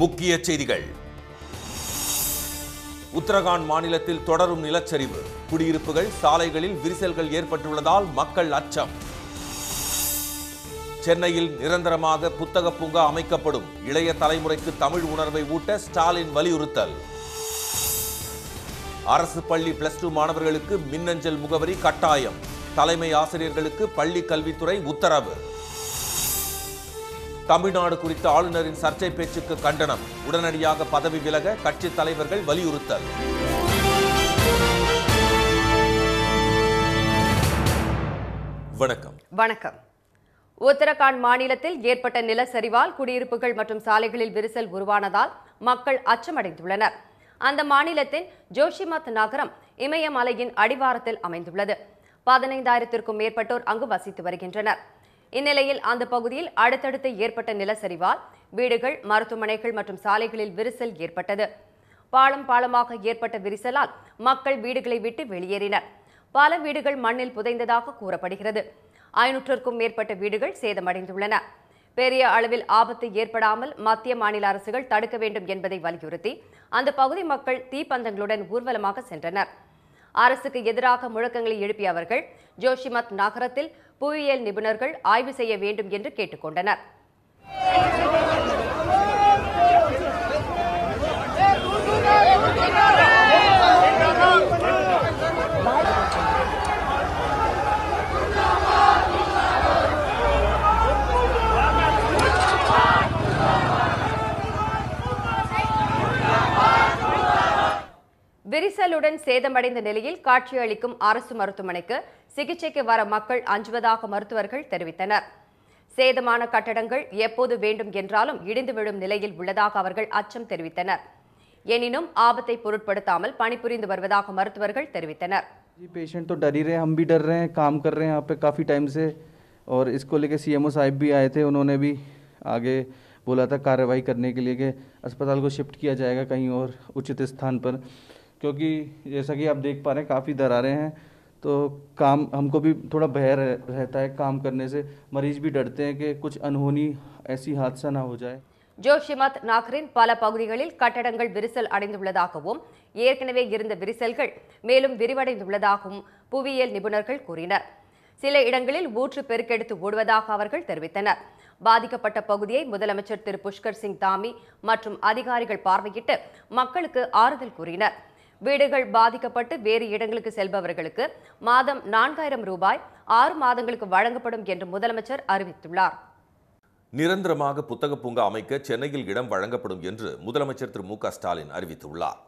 முக்கிய செய்திகள் உத்தரகாண்ட் மாநிலத்தில் தொடரும் நிலச்சரிவு குடியிருப்புகள் சாலைகளில் விரிசல்கள் ஏற்பட்டுள்ளதால் மக்கள் அச்சம் சென்னையில் நிரந்தரமாக புத்தக பூங்கா அமைக்கப்படும் இளைய தலைமுறைக்கு தமிழ் உணர்வை ஊட்ட ஸ்டாலின் வலியுறுத்தல் அரசு பள்ளி பிளஸ் டூ மாணவர்களுக்கு மின்னஞ்சல் முகவரி கட்டாயம் தலைமை ஆசிரியர்களுக்கு பள்ளி கல்வித்துறை உத்தரவு தமிழ்நாடு குறித்த ஆளுநரின் சர்ச்சை பேச்சுக்கு கண்டனம் உடனடியாக பதவி விலக கட்சித் தலைவர்கள் வலியுறுத்தல் வணக்கம் வணக்கம் உத்தரகாண்ட் மாநிலத்தில் ஏற்பட்ட நிலச்சரிவால் குடியிருப்புகள் மற்றும் சாலைகளில் விரிசல் உருவானதால் மக்கள் அச்சமடைந்துள்ளனர் அந்த மாநிலத்தின் ஜோஷிமத் நகரம் இமயமலையின் அடிவாரத்தில் அமைந்துள்ளது பதினைந்தாயிரத்திற்கும் மேற்பட்டோர் அங்கு வசித்து வருகின்றனர் இந்நிலையில் அந்த பகுதியில் அடுத்தடுத்து ஏற்பட்ட நிலச்சரிவால் வீடுகள் மருத்துவமனைகள் மற்றும் சாலைகளில் விரிசல் ஏற்பட்டது பாலம் பாலமாக ஏற்பட்ட விரிசலால் மக்கள் வீடுகளை விட்டு வெளியேறினர் பல வீடுகள் மண்ணில் புதைந்ததாக கூறப்படுகிறது ஐநூற்றுக்கும் மேற்பட்ட வீடுகள் சேதமடைந்துள்ளன பெரிய அளவில் ஆபத்து ஏற்படாமல் மத்திய மாநில அரசுகள் தடுக்க வேண்டும் என்பதை வலியுறுத்தி அந்த பகுதி மக்கள் தீப்பந்தங்களுடன் ஊர்வலமாக சென்றனர் அரசுக்கு எதிராக முழக்கங்களை எழுப்பிய அவர்கள் ஜோஷிமத் நகரத்தில் புவியியல் நிபுணர்கள் ஆய்வு செய்ய வேண்டும் என்று கேட்டுக்கொண்டனர் சேதமடைந்த நிலையில் காட்சியளிக்கும் அரசு மருத்துவமனைக்கு சிகிச்சைக்கு வர மக்கள் அஞ்சுவதாக மருத்துவர்கள் தெரிவித்தனர் சேதமான கட்டடங்கள் எப்போது வேண்டும் என்றாலும் இடிந்து விழும் நிலையில் உள்ளதாக அவர்கள் அச்சம் தெரிவித்தனர் எனினும் ஆபத்தை பொருட்படுத்தாமல் பணிபுரிந்து வருவதாக மருத்துவர்கள் தெரிவித்தனர் जी पेशेंट तो डर रहे हम भी डर रहे हैं काम कर रहे हैं यहाँ पे काफ़ी टाइम से और इसको लेके सीएमओ साहब भी आए थे उन्होंने भी आगे बोला था कार्रवाई करने के लिए कि अस्पताल को शिफ्ट किया जाएगा कहीं और उचित स्थान पर क्योंकि जैसा कि आप देख पा रहे हैं काफ़ी दरारें हैं तो काम हमको भी थोड़ा भय रहता है काम करने से मरीज भी डरते हैं कि कुछ अनहोनी ऐसी हादसा ना हो जाए जोशिमत नाखरिन पल पुदी कटल अड़ेल व्रिवल निपुण सी इंडपेर बाधिपुष्कर सिंग दामी अधिकार पारवे मकुक आ வீடுகள் பாதிக்கப்பட்டு வேறு இடங்களுக்கு செல்பவர்களுக்கு மாதம் நான்காயிரம் ரூபாய் ஆறு மாதங்களுக்கு வழங்கப்படும் என்று முதலமைச்சர் அறிவித்துள்ளார் நிரந்தரமாக புத்தக பூங்கா அமைக்க சென்னையில் இடம் வழங்கப்படும் என்று முதலமைச்சர் திரு மு க ஸ்டாலின் அறிவித்துள்ளார்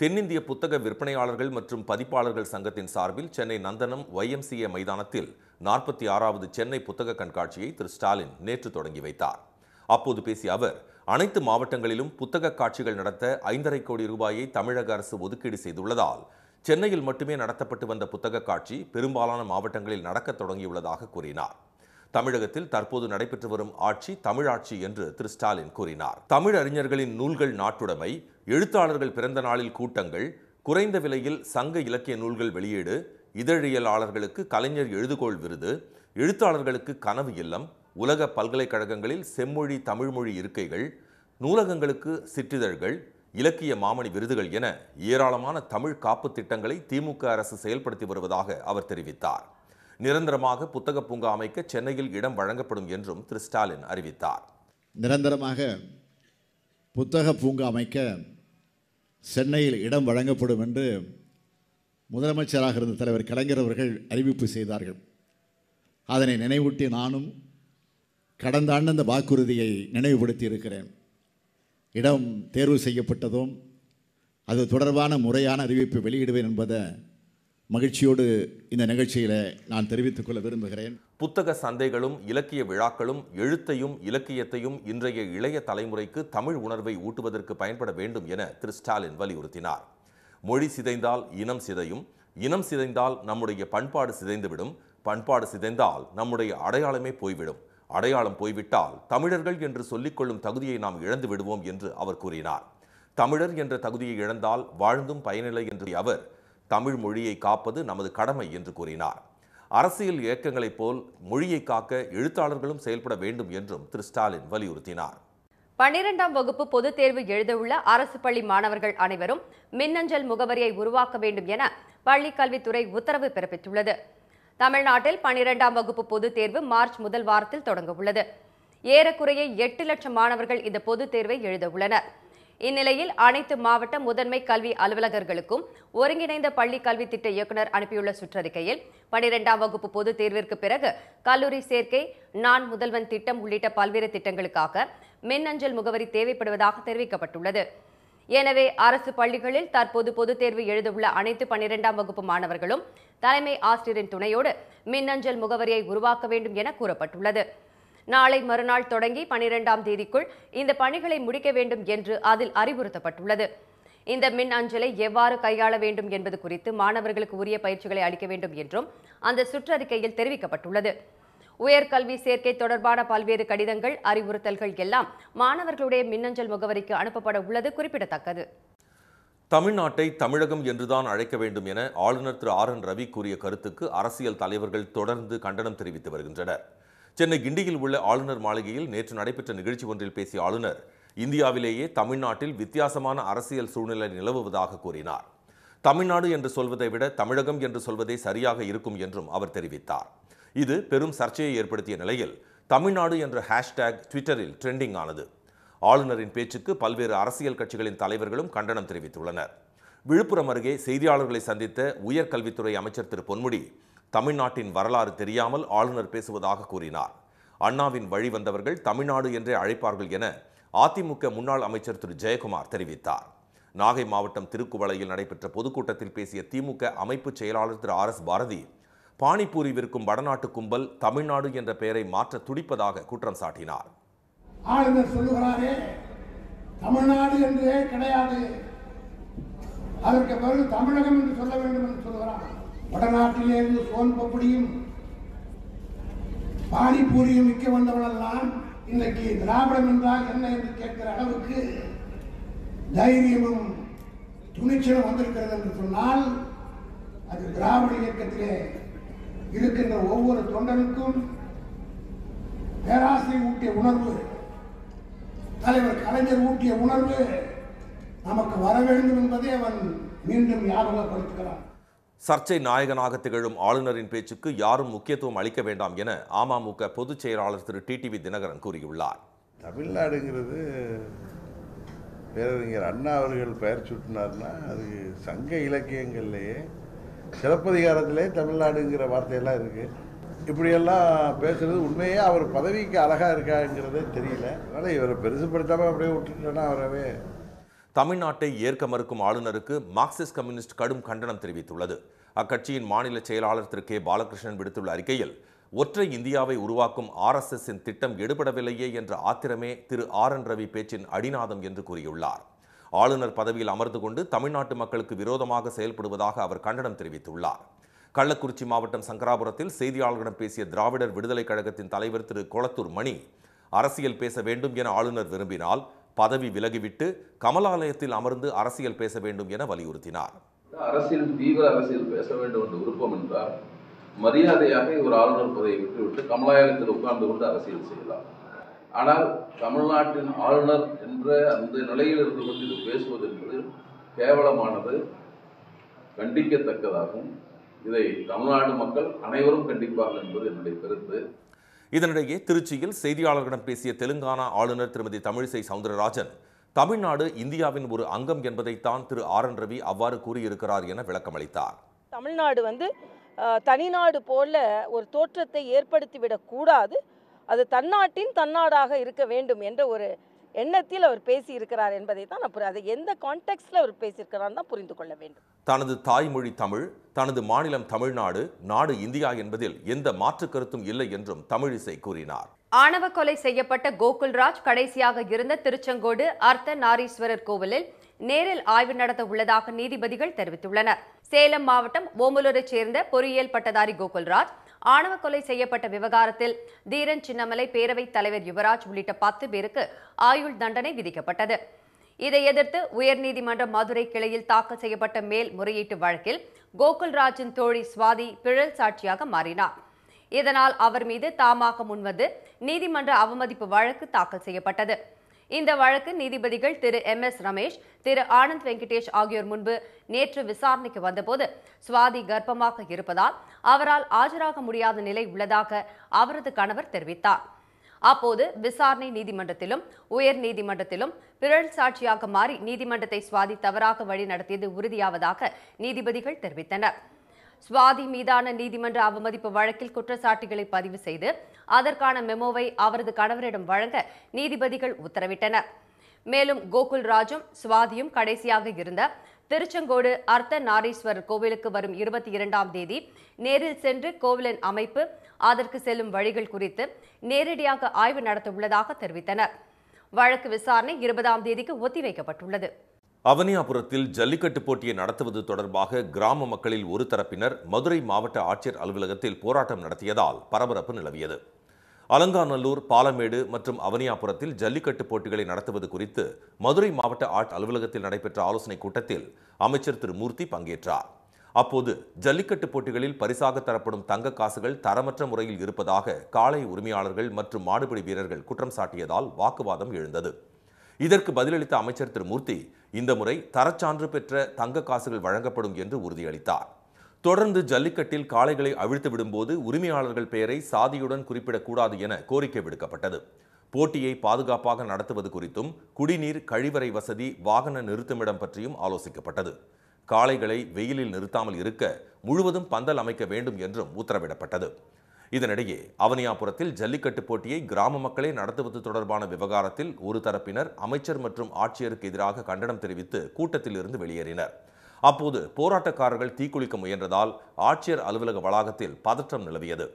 தென்னிந்திய புத்தக விற்பனையாளர்கள் மற்றும் பதிப்பாளர்கள் சங்கத்தின் சார்பில் சென்னை நந்தனம் ஒய்எம்சிஏ மைதானத்தில் நாற்பத்தி ஆறாவது சென்னை புத்தக கண்காட்சியை திரு ஸ்டாலின் நேற்று தொடங்கி வைத்தார் அப்போது பேசிய அவர் அனைத்து மாவட்டங்களிலும் புத்தக காட்சிகள் நடத்த ஐந்தரை கோடி ரூபாயை தமிழக அரசு ஒதுக்கீடு செய்துள்ளதால் சென்னையில் மட்டுமே நடத்தப்பட்டு வந்த புத்தக காட்சி பெரும்பாலான மாவட்டங்களில் நடக்க தொடங்கியுள்ளதாக கூறினார் தமிழகத்தில் தற்போது நடைபெற்று வரும் ஆட்சி தமிழாட்சி என்று திரு ஸ்டாலின் கூறினார் தமிழ் அறிஞர்களின் நூல்கள் நாட்டுடைமை எழுத்தாளர்கள் பிறந்த நாளில் கூட்டங்கள் குறைந்த விலையில் சங்க இலக்கிய நூல்கள் வெளியீடு இதழியலாளர்களுக்கு கலைஞர் எழுதுகோள் விருது எழுத்தாளர்களுக்கு கனவு இல்லம் உலக பல்கலைக்கழகங்களில் செம்மொழி தமிழ்மொழி இருக்கைகள் நூலகங்களுக்கு சிற்றிதழ்கள் இலக்கிய மாமணி விருதுகள் என ஏராளமான தமிழ் காப்பு திட்டங்களை திமுக அரசு செயல்படுத்தி வருவதாக அவர் தெரிவித்தார் நிரந்தரமாக புத்தக பூங்கா அமைக்க சென்னையில் இடம் வழங்கப்படும் என்றும் திரு ஸ்டாலின் அறிவித்தார் நிரந்தரமாக புத்தக பூங்கா அமைக்க சென்னையில் இடம் வழங்கப்படும் என்று முதலமைச்சராக இருந்த தலைவர் கலைஞர் அவர்கள் அறிவிப்பு செய்தார்கள் அதனை நினைவூட்டி நானும் கடந்த ஆண்டு அந்த வாக்குறுதியை நினைவுபடுத்தி இருக்கிறேன் இடம் தேர்வு செய்யப்பட்டதும் அது தொடர்பான முறையான அறிவிப்பு வெளியிடுவேன் என்பதை மகிழ்ச்சியோடு இந்த நிகழ்ச்சியில் நான் தெரிவித்துக் கொள்ள விரும்புகிறேன் புத்தக சந்தைகளும் இலக்கிய விழாக்களும் எழுத்தையும் இலக்கியத்தையும் இன்றைய இளைய தலைமுறைக்கு தமிழ் உணர்வை ஊட்டுவதற்கு பயன்பட வேண்டும் என திரு ஸ்டாலின் வலியுறுத்தினார் மொழி சிதைந்தால் இனம் சிதையும் இனம் சிதைந்தால் நம்முடைய பண்பாடு சிதைந்துவிடும் பண்பாடு சிதைந்தால் நம்முடைய அடையாளமே போய்விடும் அடையாளம் போய்விட்டால் தமிழர்கள் என்று சொல்லிக்கொள்ளும் தகுதியை நாம் இழந்து விடுவோம் என்று அவர் கூறினார் தமிழர் என்ற தகுதியை இழந்தால் வாழ்ந்தும் பயனில்லை என்று அவர் தமிழ் மொழியை காப்பது நமது கடமை என்று கூறினார் அரசியல் இயக்கங்களைப் போல் மொழியை காக்க எழுத்தாளர்களும் செயல்பட வேண்டும் என்றும் திரு ஸ்டாலின் வலியுறுத்தினார் பன்னிரெண்டாம் வகுப்பு பொதுத் தேர்வு எழுதவுள்ள அரசு பள்ளி மாணவர்கள் அனைவரும் மின்னஞ்சல் முகவரியை உருவாக்க வேண்டும் என பள்ளிக்கல்வித்துறை உத்தரவு பிறப்பித்துள்ளது தமிழ்நாட்டில் பனிரெண்டாம் வகுப்பு பொதுத் தேர்வு மார்ச் முதல் வாரத்தில் தொடங்க உள்ளது ஏறக்குறைய எட்டு லட்சம் மாணவர்கள் இந்த பொதுத் தேர்வை எழுத உள்ளனர் இந்நிலையில் அனைத்து மாவட்ட முதன்மை கல்வி அலுவலகர்களுக்கும் ஒருங்கிணைந்த பள்ளி கல்வி திட்ட இயக்குநர் அனுப்பியுள்ள சுற்றறிக்கையில் பனிரெண்டாம் வகுப்பு பொதுத் தேர்விற்கு பிறகு கல்லூரி சேர்க்கை நான் முதல்வன் திட்டம் உள்ளிட்ட பல்வேறு திட்டங்களுக்காக மின்னஞ்சல் முகவரி தேவைப்படுவதாக தெரிவிக்கப்பட்டுள்ளது எனவே அரசு பள்ளிகளில் தற்போது பொதுத் தேர்வு எழுதவுள்ள அனைத்து பன்னிரெண்டாம் வகுப்பு மாணவர்களும் தலைமை ஆசிரியரின் துணையோடு மின்னஞ்சல் முகவரியை உருவாக்க வேண்டும் என கூறப்பட்டுள்ளது நாளை மறுநாள் தொடங்கி பனிரெண்டாம் தேதிக்குள் இந்த பணிகளை முடிக்க வேண்டும் என்று அதில் அறிவுறுத்தப்பட்டுள்ளது இந்த மின் அஞ்சலை எவ்வாறு கையாள வேண்டும் என்பது குறித்து மாணவர்களுக்கு உரிய பயிற்சிகளை அளிக்க வேண்டும் என்றும் அந்த சுற்றறிக்கையில் தெரிவிக்கப்பட்டுள்ளது உயர்கல்வி சேர்க்கை தொடர்பான பல்வேறு கடிதங்கள் அறிவுறுத்தல்கள் எல்லாம் மாணவர்களுடைய மின்னஞ்சல் முகவரிக்கு அனுப்பப்பட உள்ளது குறிப்பிடத்தக்கது தமிழ்நாட்டை தமிழகம் என்றுதான் அழைக்க வேண்டும் என ஆளுநர் திரு ஆர் என் ரவி கூறிய கருத்துக்கு அரசியல் தலைவர்கள் தொடர்ந்து கண்டனம் தெரிவித்து வருகின்றனர் சென்னை கிண்டியில் உள்ள ஆளுநர் மாளிகையில் நேற்று நடைபெற்ற நிகழ்ச்சி ஒன்றில் பேசிய ஆளுநர் இந்தியாவிலேயே தமிழ்நாட்டில் வித்தியாசமான அரசியல் சூழ்நிலை நிலவுவதாக கூறினார் தமிழ்நாடு என்று சொல்வதை விட தமிழகம் என்று சொல்வதே சரியாக இருக்கும் என்றும் அவர் தெரிவித்தார் இது பெரும் சர்ச்சையை ஏற்படுத்திய நிலையில் தமிழ்நாடு என்ற ஹேஷ்டேக் ட்விட்டரில் ட்ரெண்டிங் ஆனது ஆளுநரின் பேச்சுக்கு பல்வேறு அரசியல் கட்சிகளின் தலைவர்களும் கண்டனம் தெரிவித்துள்ளனர் விழுப்புரம் அருகே செய்தியாளர்களை சந்தித்த உயர்கல்வித்துறை அமைச்சர் திரு பொன்முடி தமிழ்நாட்டின் வரலாறு தெரியாமல் ஆளுநர் பேசுவதாக கூறினார் அண்ணாவின் வழி வந்தவர்கள் தமிழ்நாடு என்றே அழைப்பார்கள் என அதிமுக முன்னாள் அமைச்சர் திரு ஜெயக்குமார் தெரிவித்தார் நாகை மாவட்டம் திருக்குவளையில் நடைபெற்ற பொதுக்கூட்டத்தில் பேசிய திமுக அமைப்பு செயலாளர் திரு ஆர் எஸ் பாரதி பானிபூரி விற்கும் வடநாட்டு கும்பல் தமிழ்நாடு என்ற பெயரை மாற்ற துடிப்பதாக குற்றம் சாட்டினார் ஆளுநர் சொல்லுகிறாரே தமிழ்நாடு என்றே கிடையாது அதற்கு பிறகு தமிழகம் என்று சொல்ல வேண்டும் என்று சொல்கிறார் வடநாட்டிலே இருந்து சோன் பப்படியும் பானிபூரியும் விற்க வந்தவர்கள்தான் இன்றைக்கு திராவிடம் என்றால் என்ன என்று கேட்கிற அளவுக்கு தைரியமும் துணிச்சலும் வந்திருக்கிறது என்று சொன்னால் அது திராவிட இயக்கத்திலே இருக்கின்ற ஒவ்வொரு தொண்டனுக்கும் பேராசிரியர் ஊட்டிய உணர்வு தலைவர் கலைஞர் ஊட்டிய உணர்வு நமக்கு வர வேண்டும் என்பதை அவன் மீண்டும் ஞாபகப்படுத்துகிறான் சர்ச்சை நாயகனாக திகழும் ஆளுநரின் பேச்சுக்கு யாரும் முக்கியத்துவம் அளிக்க வேண்டாம் என அமமுக பொதுச் செயலாளர் திரு டிடிவி தினகரன் கூறியுள்ளார் தமிழ்நாடுங்கிறது பேரறிஞர் அண்ணா அவர்கள் பெயர் சுட்டினார்னா அது சங்க இலக்கியங்கள்லேயே சிலப்பதிகாரத்திலே தமிழ்நாடுங்கிற வார்த்தையெல்லாம் இருக்குது இப்படியெல்லாம் பேசுறது உண்மையே அவர் பதவிக்கு அழகாக இருக்காங்கிறதே தெரியல அதனால் இவரை பெருசுப்படுத்தாமல் அப்படியே விட்டுட்டோன்னா அவரவே தமிழ்நாட்டை ஏற்க மறுக்கும் ஆளுநருக்கு மார்க்சிஸ்ட் கம்யூனிஸ்ட் கடும் கண்டனம் தெரிவித்துள்ளது அக்கட்சியின் மாநில செயலாளர் திரு கே பாலகிருஷ்ணன் விடுத்துள்ள அறிக்கையில் ஒற்றை இந்தியாவை உருவாக்கும் ஆர்எஸ்எஸ்ஸின் திட்டம் எடுபடவில்லையே என்ற ஆத்திரமே திரு ஆர் என் ரவி பேச்சின் அடிநாதம் என்று கூறியுள்ளார் ஆளுநர் பதவியில் அமர்ந்து கொண்டு தமிழ்நாட்டு மக்களுக்கு விரோதமாக செயல்படுவதாக அவர் கண்டனம் தெரிவித்துள்ளார் கள்ளக்குறிச்சி மாவட்டம் சங்கராபுரத்தில் செய்தியாளர்களிடம் பேசிய திராவிடர் விடுதலைக் கழகத்தின் தலைவர் திரு கொளத்தூர் மணி அரசியல் பேச வேண்டும் என ஆளுநர் விரும்பினால் பதவி விலகிவிட்டு கமலாலயத்தில் அமர்ந்து அரசியல் பேச வேண்டும் என வலியுறுத்தினார் அரசியல் தீவிர அரசியல் பேச வேண்டும் என்ற விருப்பம் என்றால் மரியாதையாக ஒரு ஆளுநர் பதவியை விட்டுவிட்டு கமலாலயத்தில் உட்கார்ந்து கொண்டு அரசியல் செய்யலாம் ஆனால் தமிழ்நாட்டின் ஆளுநர் என்ற அந்த நிலையில் இருந்து கொண்டு இது பேசுவது என்பது கேவலமானது கண்டிக்கத்தக்கதாகும் இதை தமிழ்நாடு மக்கள் அனைவரும் கண்டிப்பார்கள் என்பது என்னுடைய கருத்து இதனிடையே திருச்சியில் செய்தியாளர்களிடம் பேசிய தெலுங்கானா ஆளுநர் திருமதி தமிழிசை சவுந்தரராஜன் தமிழ்நாடு இந்தியாவின் ஒரு அங்கம் என்பதைத்தான் திரு ஆர் என் ரவி அவ்வாறு கூறியிருக்கிறார் என விளக்கமளித்தார் தமிழ்நாடு வந்து தனிநாடு போல ஒரு தோற்றத்தை கூடாது அது தன்னாட்டின் தன்னாடாக இருக்க வேண்டும் என்ற ஒரு எண்ணத்தில் அவர் பேசியிருக்கிறார் என்பதை தான் அப்புறம் அதை எந்த கான்டெக்ட்ல அவர் பேசியிருக்கிறார் தான் புரிந்து கொள்ள வேண்டும் தனது தாய்மொழி தமிழ் தனது மாநிலம் தமிழ்நாடு நாடு இந்தியா என்பதில் எந்த மாற்று கருத்தும் இல்லை என்றும் தமிழிசை கூறினார் ஆணவ கொலை செய்யப்பட்ட கோகுல்ராஜ் கடைசியாக இருந்த திருச்செங்கோடு அர்த்த நாரீஸ்வரர் கோவிலில் நேரில் ஆய்வு நடத்த உள்ளதாக நீதிபதிகள் தெரிவித்துள்ளனர் சேலம் மாவட்டம் ஓமலூரைச் சேர்ந்த பொறியியல் பட்டதாரி கோகுல்ராஜ் ஆணவ கொலை செய்யப்பட்ட விவகாரத்தில் தீரன் சின்னமலை பேரவைத் தலைவர் யுவராஜ் உள்ளிட்ட பத்து பேருக்கு ஆயுள் தண்டனை விதிக்கப்பட்டது இதை எதிர்த்து உயர்நீதிமன்ற மதுரை கிளையில் தாக்கல் செய்யப்பட்ட முறையீட்டு வழக்கில் கோகுல்ராஜின் தோழி சுவாதி பிழல் சாட்சியாக மாறினார் இதனால் அவர் மீது தாமாக முன்வந்து நீதிமன்ற அவமதிப்பு வழக்கு தாக்கல் செய்யப்பட்டது இந்த வழக்கு நீதிபதிகள் திரு எம் எஸ் ரமேஷ் திரு ஆனந்த் வெங்கடேஷ் ஆகியோர் முன்பு நேற்று விசாரணைக்கு வந்தபோது சுவாதி கர்ப்பமாக இருப்பதால் அவரால் ஆஜராக முடியாத நிலை உள்ளதாக அவரது கணவர் தெரிவித்தார் அப்போது விசாரணை நீதிமன்றத்திலும் உயர் நீதிமன்றத்திலும் பிறல் சாட்சியாக மாறி நீதிமன்றத்தை சுவாதி தவறாக வழிநடத்தியது உறுதியாவதாக நீதிபதிகள் தெரிவித்தனர் சுவாதி மீதான நீதிமன்ற அவமதிப்பு வழக்கில் குற்றச்சாட்டுகளை பதிவு செய்து அதற்கான மெமோவை அவரது கணவரிடம் வழங்க நீதிபதிகள் உத்தரவிட்டனர் மேலும் கோகுல் ராஜும் சுவாதியும் கடைசியாக இருந்த திருச்செங்கோடு அர்த்த நாரீஸ்வரர் கோவிலுக்கு வரும் இருபத்தி இரண்டாம் தேதி நேரில் சென்று கோவிலின் அமைப்பு அதற்கு செல்லும் வழிகள் குறித்து நேரடியாக ஆய்வு நடத்தவுள்ளதாக தெரிவித்தனர் வழக்கு விசாரணை இருபதாம் தேதிக்கு ஒத்திவைக்கப்பட்டுள்ளது அவனியாபுரத்தில் ஜல்லிக்கட்டு போட்டியை நடத்துவது தொடர்பாக கிராம மக்களில் ஒரு தரப்பினர் மதுரை மாவட்ட ஆட்சியர் அலுவலகத்தில் போராட்டம் நடத்தியதால் பரபரப்பு நிலவியது அலங்காநல்லூர் பாலமேடு மற்றும் அவனியாபுரத்தில் ஜல்லிக்கட்டு போட்டிகளை நடத்துவது குறித்து மதுரை மாவட்ட ஆட் அலுவலகத்தில் நடைபெற்ற ஆலோசனைக் கூட்டத்தில் அமைச்சர் திரு மூர்த்தி பங்கேற்றார் அப்போது ஜல்லிக்கட்டு போட்டிகளில் பரிசாக தரப்படும் தங்க காசுகள் தரமற்ற முறையில் இருப்பதாக காளை உரிமையாளர்கள் மற்றும் மாடுபிடி வீரர்கள் குற்றம் சாட்டியதால் வாக்குவாதம் எழுந்தது இதற்கு பதிலளித்த அமைச்சர் திரு மூர்த்தி இந்த முறை தரச்சான்று பெற்ற தங்க காசுகள் வழங்கப்படும் என்று உறுதியளித்தார் தொடர்ந்து ஜல்லிக்கட்டில் காளைகளை அவிழ்த்து விடும்போது உரிமையாளர்கள் பெயரை சாதியுடன் குறிப்பிடக்கூடாது என கோரிக்கை விடுக்கப்பட்டது போட்டியை பாதுகாப்பாக நடத்துவது குறித்தும் குடிநீர் கழிவறை வசதி வாகன நிறுத்துமிடம் பற்றியும் ஆலோசிக்கப்பட்டது காளைகளை வெயிலில் நிறுத்தாமல் இருக்க முழுவதும் பந்தல் அமைக்க வேண்டும் என்றும் உத்தரவிடப்பட்டது இதனிடையே அவனியாபுரத்தில் ஜல்லிக்கட்டு போட்டியை கிராம மக்களே நடத்துவது தொடர்பான விவகாரத்தில் ஒரு தரப்பினர் அமைச்சர் மற்றும் ஆட்சியருக்கு எதிராக கண்டனம் தெரிவித்து கூட்டத்தில் இருந்து வெளியேறினர் அப்போது போராட்டக்காரர்கள் தீக்குளிக்க முயன்றதால் ஆட்சியர் அலுவலக வளாகத்தில் பதற்றம் நிலவியது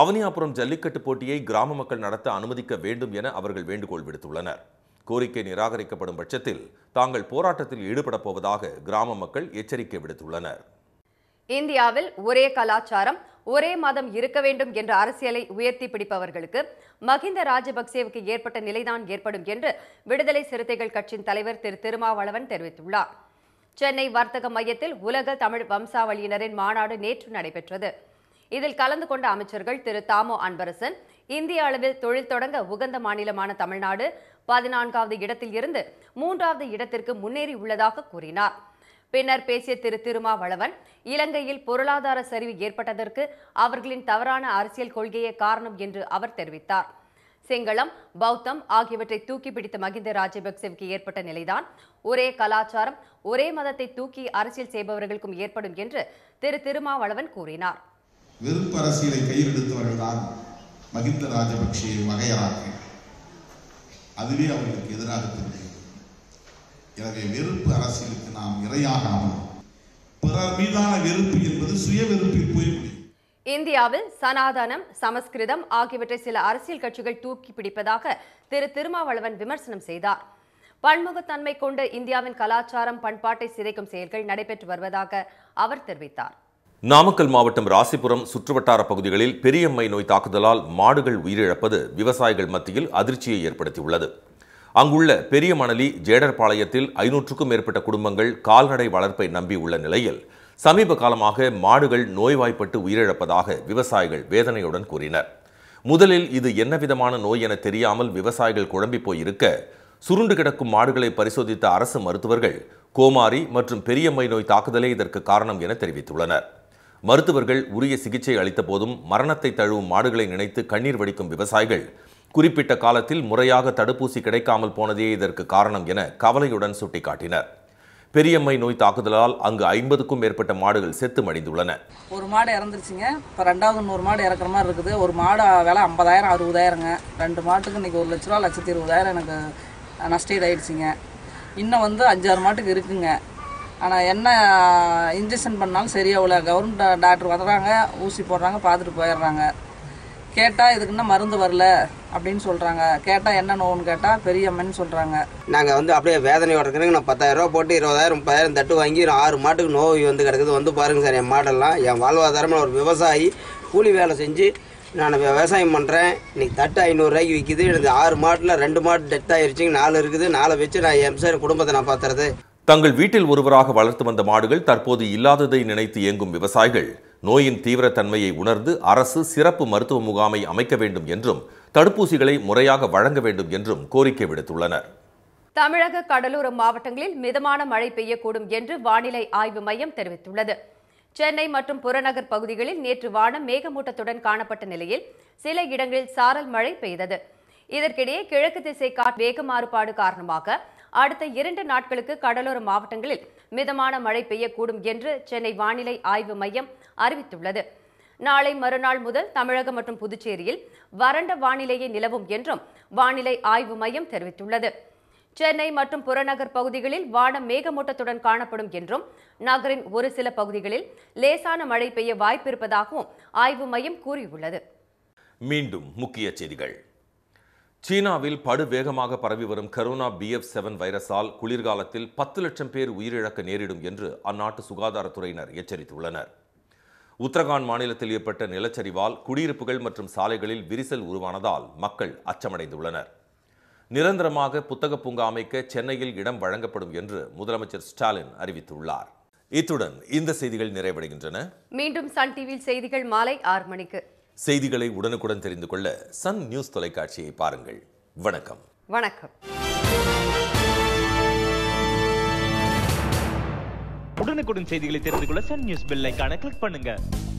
அவனியாபுரம் ஜல்லிக்கட்டு போட்டியை கிராம மக்கள் நடத்த அனுமதிக்க வேண்டும் என அவர்கள் வேண்டுகோள் விடுத்துள்ளனர் கோரிக்கை நிராகரிக்கப்படும் பட்சத்தில் தாங்கள் போராட்டத்தில் ஈடுபடப் போவதாக கிராம மக்கள் எச்சரிக்கை விடுத்துள்ளனர் இந்தியாவில் ஒரே கலாச்சாரம் ஒரே மதம் இருக்க வேண்டும் என்ற அரசியலை உயர்த்தி பிடிப்பவர்களுக்கு மகிந்த ராஜபக்சேவுக்கு ஏற்பட்ட நிலைதான் ஏற்படும் என்று விடுதலை சிறுத்தைகள் கட்சியின் தலைவர் திரு திருமாவளவன் தெரிவித்துள்ளார் சென்னை வர்த்தக மையத்தில் உலக தமிழ் வம்சாவளியினரின் மாநாடு நேற்று நடைபெற்றது இதில் கலந்து கொண்ட அமைச்சர்கள் திரு தாமோ அன்பரசன் இந்திய அளவில் தொழில் தொடங்க உகந்த மாநிலமான தமிழ்நாடு பதினான்காவது இடத்தில் இருந்து மூன்றாவது இடத்திற்கு முன்னேறி உள்ளதாக கூறினார் பின்னர் பேசிய திரு திருமாவளவன் இலங்கையில் பொருளாதார சரிவு ஏற்பட்டதற்கு அவர்களின் தவறான அரசியல் கொள்கையே காரணம் என்று அவர் தெரிவித்தார் சிங்களம் பௌத்தம் ஆகியவற்றை தூக்கி பிடித்த மகிந்த ராஜபக்சேவுக்கு ஏற்பட்ட நிலைதான் ஒரே கலாச்சாரம் ஒரே மதத்தை தூக்கி அரசியல் செய்பவர்களுக்கும் ஏற்படும் என்று திரு திருமாவளவன் கூறினார் வெறுப்பு அரசியலை கையில் தான் மகிந்த ராஜபக்சேயை வகையாக அதுவே அவர்களுக்கு எதிராக தெரிகிறது எனவே வெறுப்பு அரசியலுக்கு நாம் இரையாகாமல் பிறர் மீதான வெறுப்பு என்பது சுய வெறுப்பில் போய்விடும் இந்தியாவில் சனாதனம் சமஸ்கிருதம் ஆகியவற்றை சில அரசியல் கட்சிகள் தூக்கி பிடிப்பதாக திரு திருமாவளவன் விமர்சனம் செய்தார் பன்முகத்தன்மை கொண்ட இந்தியாவின் கலாச்சாரம் பண்பாட்டை சிதைக்கும் செயல்கள் நடைபெற்று வருவதாக அவர் தெரிவித்தார் நாமக்கல் மாவட்டம் ராசிபுரம் சுற்றுவட்டார பகுதிகளில் பெரியம்மை நோய் தாக்குதலால் மாடுகள் உயிரிழப்பது விவசாயிகள் மத்தியில் அதிர்ச்சியை ஏற்படுத்தியுள்ளது அங்குள்ள பெரிய மணலி ஜேடர்பாளையத்தில் ஐநூற்றுக்கும் மேற்பட்ட குடும்பங்கள் கால்நடை வளர்ப்பை நம்பியுள்ள நிலையில் சமீப காலமாக மாடுகள் நோய்வாய்ப்பட்டு உயிரிழப்பதாக விவசாயிகள் வேதனையுடன் கூறினர் முதலில் இது என்ன விதமான நோய் என தெரியாமல் விவசாயிகள் குழம்பி போயிருக்க சுருண்டு கிடக்கும் மாடுகளை பரிசோதித்த அரசு மருத்துவர்கள் கோமாரி மற்றும் பெரியம்மை நோய் தாக்குதலே இதற்கு காரணம் என தெரிவித்துள்ளனர் மருத்துவர்கள் உரிய சிகிச்சை அளித்த போதும் மரணத்தை தழுவும் மாடுகளை நினைத்து கண்ணீர் வடிக்கும் விவசாயிகள் குறிப்பிட்ட காலத்தில் முறையாக தடுப்பூசி கிடைக்காமல் போனதே இதற்கு காரணம் என கவலையுடன் சுட்டிக்காட்டினர் பெரியம்மை நோய் தாக்குதலால் அங்கு ஐம்பதுக்கும் மேற்பட்ட மாடுகள் செத்து மடிந்துள்ளன ஒரு மாடு இறந்துருச்சுங்க இப்போ ரெண்டாவது நூறு மாடு இறக்குற மாதிரி இருக்குது ஒரு மாடு விலை ஐம்பதாயிரம் அறுபதாயிரங்க ரெண்டு மாட்டுக்கு இன்றைக்கி ஒரு லட்ச ரூபா லட்சத்தி இருபதாயிரம் எனக்கு நஷ்டீடு ஆயிடுச்சுங்க இன்னும் வந்து அஞ்சாறு மாட்டுக்கு இருக்குங்க ஆனால் என்ன இன்ஜெக்ஷன் பண்ணாலும் சரியாகல கவர்மெண்ட் டாக்டர் வர்றாங்க ஊசி போடுறாங்க பார்த்துட்டு போயிடுறாங்க கேட்டால் இதுக்கு என்ன மருந்து வரல அப்படின்னு சொல்கிறாங்க கேட்டால் என்ன நோன்னு கேட்டால் பெரிய அம்மன் சொல்கிறாங்க நாங்கள் வந்து அப்படியே வேதனையோட இருக்கிறேங்க நான் பத்தாயிரரூவா போட்டு இருபதாயிரம் முப்பதாயிரம் தட்டு வாங்கி ஆறு மாட்டுக்கு நோய் வந்து கிடக்குது வந்து பாருங்கள் சார் என் மாடெல்லாம் என் வாழ்வாதாரமாக ஒரு விவசாயி கூலி வேலை செஞ்சு நான் விவசாயம் பண்ணுறேன் இன்றைக்கி தட்டு ஐநூறுரூவாய்க்கு விற்கிது எனக்கு ஆறு மாட்டில் ரெண்டு மாடு டெத் ஆகிருச்சிங்க நாலு இருக்குது நாலு வச்சு நான் சார் குடும்பத்தை நான் பார்த்துறது தங்கள் வீட்டில் ஒருவராக வளர்த்து வந்த மாடுகள் தற்போது இல்லாததை நினைத்து இயங்கும் விவசாயிகள் நோயின் தீவிரத்தன்மையை உணர்ந்து அரசு சிறப்பு மருத்துவ முகாமை அமைக்க வேண்டும் என்றும் தடுப்பூசிகளை முறையாக வழங்க வேண்டும் என்றும் கோரிக்கை விடுத்துள்ளனர் தமிழக கடலோர மாவட்டங்களில் மிதமான மழை பெய்யக்கூடும் என்று வானிலை ஆய்வு மையம் தெரிவித்துள்ளது சென்னை மற்றும் புறநகர் பகுதிகளில் நேற்று வானம் மேகமூட்டத்துடன் காணப்பட்ட நிலையில் சில இடங்களில் சாரல் மழை பெய்தது இதற்கிடையே கிழக்கு திசை காற்று வேக மாறுபாடு காரணமாக அடுத்த இரண்டு நாட்களுக்கு கடலோர மாவட்டங்களில் மிதமான மழை பெய்யக்கூடும் என்று சென்னை வானிலை ஆய்வு மையம் அறிவித்துள்ளது நாளை மறுநாள் முதல் தமிழகம் மற்றும் புதுச்சேரியில் வறண்ட வானிலையே நிலவும் என்றும் வானிலை ஆய்வு மையம் தெரிவித்துள்ளது சென்னை மற்றும் புறநகர் பகுதிகளில் வானம் மேகமூட்டத்துடன் காணப்படும் என்றும் நகரின் ஒரு சில பகுதிகளில் லேசான மழை பெய்ய வாய்ப்பிருப்பதாகவும் ஆய்வு மையம் கூறியுள்ளது மீண்டும் முக்கிய செய்திகள் சீனாவில் படுவேகமாக பரவி வரும் கரோனா பிஎஃப் செவன் வைரஸால் குளிர்காலத்தில் பத்து லட்சம் பேர் உயிரிழக்க நேரிடும் என்று அந்நாட்டு சுகாதாரத்துறையினர் எச்சரித்துள்ளனர் உத்தரகாண்ட் மாநிலத்தில் ஏற்பட்ட நிலச்சரிவால் குடியிருப்புகள் மற்றும் சாலைகளில் விரிசல் உருவானதால் மக்கள் அச்சமடைந்துள்ளனர் நிரந்தரமாக புத்தக பூங்கா அமைக்க சென்னையில் இடம் வழங்கப்படும் என்று முதலமைச்சர் ஸ்டாலின் அறிவித்துள்ளார் இத்துடன் இந்த செய்திகள் நிறைவடைகின்றன மீண்டும் சன் டிவியில் செய்திகள் மாலை ஆறு மணிக்கு செய்திகளை உடனுக்குடன் தெரிந்து கொள்ள சன் நியூஸ் தொலைக்காட்சியை பாருங்கள் வணக்கம் வணக்கம் உடனுக்குடன் செய்திகளை தெரிந்து கொள்ள சன் நியூஸ் பெல் ஐக்கான கிளிக் பண்ணுங்க